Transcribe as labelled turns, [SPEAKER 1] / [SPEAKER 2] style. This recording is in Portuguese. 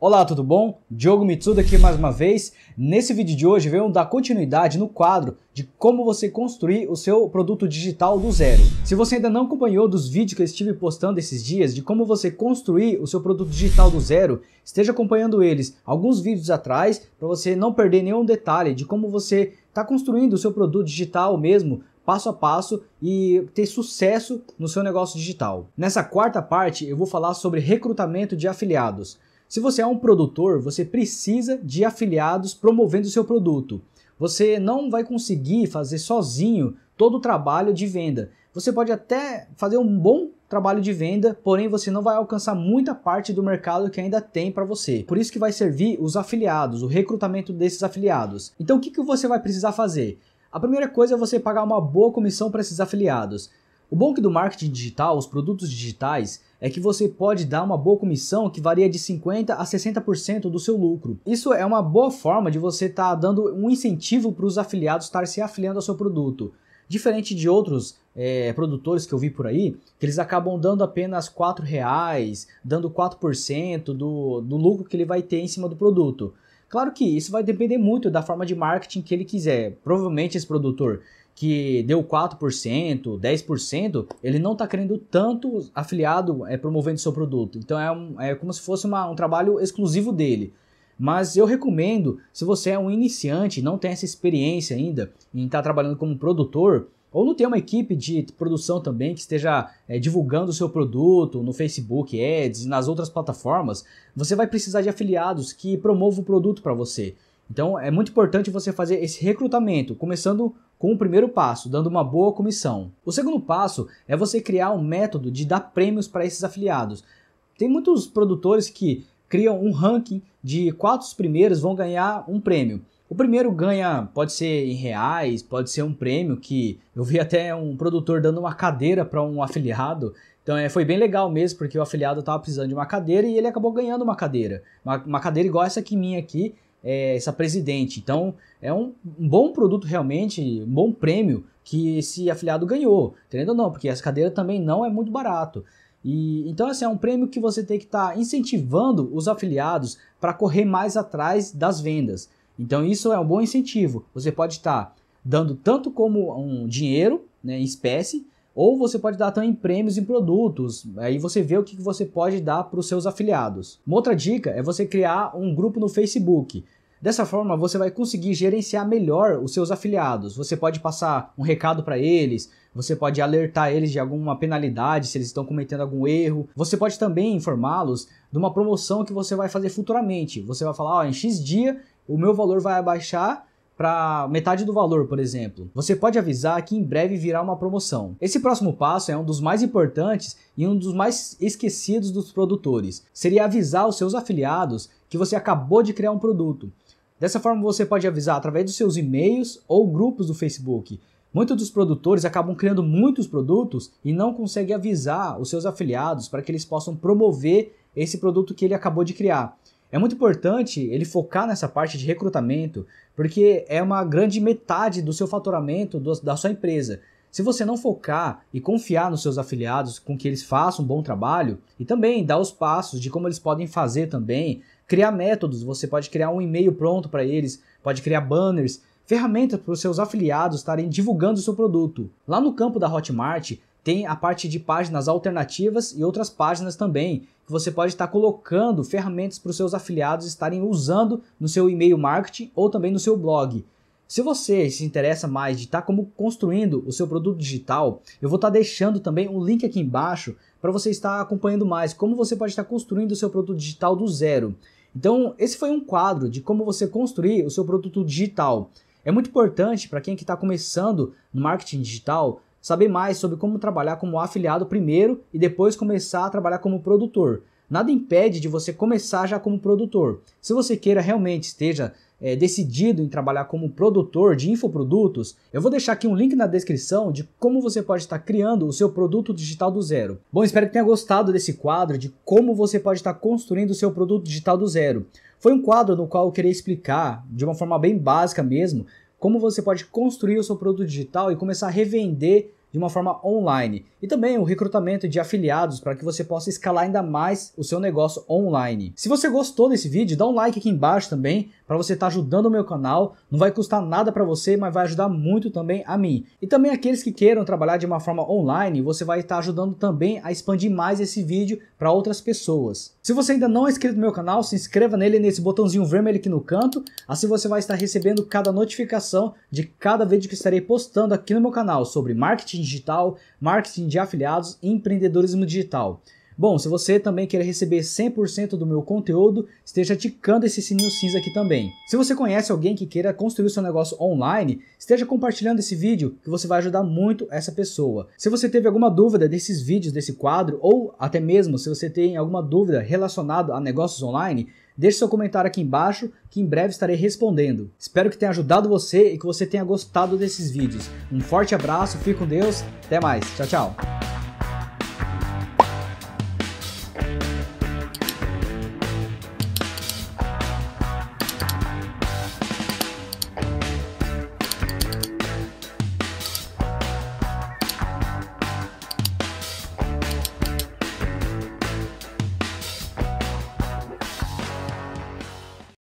[SPEAKER 1] Olá, tudo bom? Diogo Mitsuda aqui mais uma vez. Nesse vídeo de hoje venho dar continuidade no quadro de como você construir o seu produto digital do zero. Se você ainda não acompanhou dos vídeos que eu estive postando esses dias de como você construir o seu produto digital do zero, esteja acompanhando eles alguns vídeos atrás para você não perder nenhum detalhe de como você está construindo o seu produto digital mesmo passo a passo e ter sucesso no seu negócio digital. Nessa quarta parte eu vou falar sobre recrutamento de afiliados. Se você é um produtor, você precisa de afiliados promovendo o seu produto. Você não vai conseguir fazer sozinho todo o trabalho de venda. Você pode até fazer um bom trabalho de venda, porém você não vai alcançar muita parte do mercado que ainda tem para você. Por isso que vai servir os afiliados, o recrutamento desses afiliados. Então o que, que você vai precisar fazer? A primeira coisa é você pagar uma boa comissão para esses afiliados. O bom que do marketing digital, os produtos digitais, é que você pode dar uma boa comissão que varia de 50 a 60% do seu lucro. Isso é uma boa forma de você estar tá dando um incentivo para os afiliados estar se afiliando ao seu produto. Diferente de outros é, produtores que eu vi por aí, que eles acabam dando apenas R$ reais, dando 4% do, do lucro que ele vai ter em cima do produto. Claro que isso vai depender muito da forma de marketing que ele quiser. Provavelmente esse produtor que deu 4%, 10%, ele não está querendo tanto afiliado é, promovendo seu produto. Então é, um, é como se fosse uma, um trabalho exclusivo dele. Mas eu recomendo, se você é um iniciante, não tem essa experiência ainda em estar tá trabalhando como produtor, ou não tem uma equipe de produção também que esteja é, divulgando o seu produto no Facebook Ads e nas outras plataformas, você vai precisar de afiliados que promovam o produto para você. Então é muito importante você fazer esse recrutamento, começando com o primeiro passo, dando uma boa comissão. O segundo passo é você criar um método de dar prêmios para esses afiliados. Tem muitos produtores que criam um ranking de quatro primeiros vão ganhar um prêmio. O primeiro ganha, pode ser em reais, pode ser um prêmio que eu vi até um produtor dando uma cadeira para um afiliado. Então é, foi bem legal mesmo, porque o afiliado estava precisando de uma cadeira e ele acabou ganhando uma cadeira. Uma, uma cadeira igual essa que minha aqui, é, essa presidente. Então, é um, um, bom produto realmente, um bom prêmio que esse afiliado ganhou, entendeu ou não? Porque essa cadeira também não é muito barato. E, então, assim, é um prêmio que você tem que estar tá incentivando os afiliados para correr mais atrás das vendas. Então, isso é um bom incentivo. Você pode estar tá dando tanto como um dinheiro né, em espécie, ou você pode dar também prêmios em produtos, aí você vê o que você pode dar para os seus afiliados. Uma outra dica é você criar um grupo no Facebook. Dessa forma, você vai conseguir gerenciar melhor os seus afiliados. Você pode passar um recado para eles, você pode alertar eles de alguma penalidade se eles estão cometendo algum erro. Você pode também informá-los de uma promoção que você vai fazer futuramente. Você vai falar: em X dia o meu valor vai abaixar para metade do valor, por exemplo, você pode avisar que em breve virá uma promoção. Esse próximo passo é um dos mais importantes e um dos mais esquecidos dos produtores. Seria avisar os seus afiliados que você acabou de criar um produto. Dessa forma, você pode avisar através dos seus e-mails ou grupos do Facebook. Muitos dos produtores acabam criando muitos produtos e não conseguem avisar os seus afiliados para que eles possam promover esse produto que ele acabou de criar. É muito importante ele focar nessa parte de recrutamento, porque é uma grande metade do seu faturamento do, da sua empresa. Se você não focar e confiar nos seus afiliados com que eles façam um bom trabalho e também dar os passos de como eles podem fazer também, criar métodos, você pode criar um e-mail pronto para eles, pode criar banners, ferramentas para os seus afiliados estarem divulgando o seu produto. Lá no campo da Hotmart, tem a parte de páginas alternativas e outras páginas também que você pode estar colocando ferramentas para os seus afiliados estarem usando no seu e-mail marketing ou também no seu blog. Se você se interessa mais de estar como construindo o seu produto digital, eu vou estar deixando também um link aqui embaixo para você estar acompanhando mais como você pode estar construindo o seu produto digital do zero. Então, esse foi um quadro de como você construir o seu produto digital. É muito importante para quem está que tá começando no marketing digital saber mais sobre como trabalhar como afiliado primeiro e depois começar a trabalhar como produtor. Nada impede de você começar já como produtor. Se você queira realmente esteja é, decidido em trabalhar como produtor de infoprodutos, eu vou deixar aqui um link na descrição de como você pode estar criando o seu produto digital do zero. Bom, espero que tenha gostado desse quadro de como você pode estar construindo o seu produto digital do zero. Foi um quadro no qual eu queria explicar, de uma forma bem básica mesmo, como você pode construir o seu produto digital e começar a revender de uma forma online. E também o recrutamento de afiliados para que você possa escalar ainda mais o seu negócio online. Se você gostou desse vídeo, dá um like aqui embaixo também para você estar tá ajudando o meu canal. Não vai custar nada para você, mas vai ajudar muito também a mim. E também aqueles que queiram trabalhar de uma forma online, você vai estar tá ajudando também a expandir mais esse vídeo para outras pessoas. Se você ainda não é inscrito no meu canal, se inscreva nele nesse botãozinho vermelho aqui no canto. Assim você vai estar recebendo cada notificação de cada vídeo que estarei postando aqui no meu canal sobre marketing marketing digital, marketing de afiliados e empreendedorismo digital. Bom, se você também quer receber 100% do meu conteúdo, esteja ticando esse sininho cinza aqui também. Se você conhece alguém que queira construir seu negócio online, esteja compartilhando esse vídeo que você vai ajudar muito essa pessoa. Se você teve alguma dúvida desses vídeos, desse quadro, ou até mesmo se você tem alguma dúvida relacionada a negócios online, deixe seu comentário aqui embaixo que em breve estarei respondendo. Espero que tenha ajudado você e que você tenha gostado desses vídeos. Um forte abraço, fique com Deus, até mais, tchau, tchau.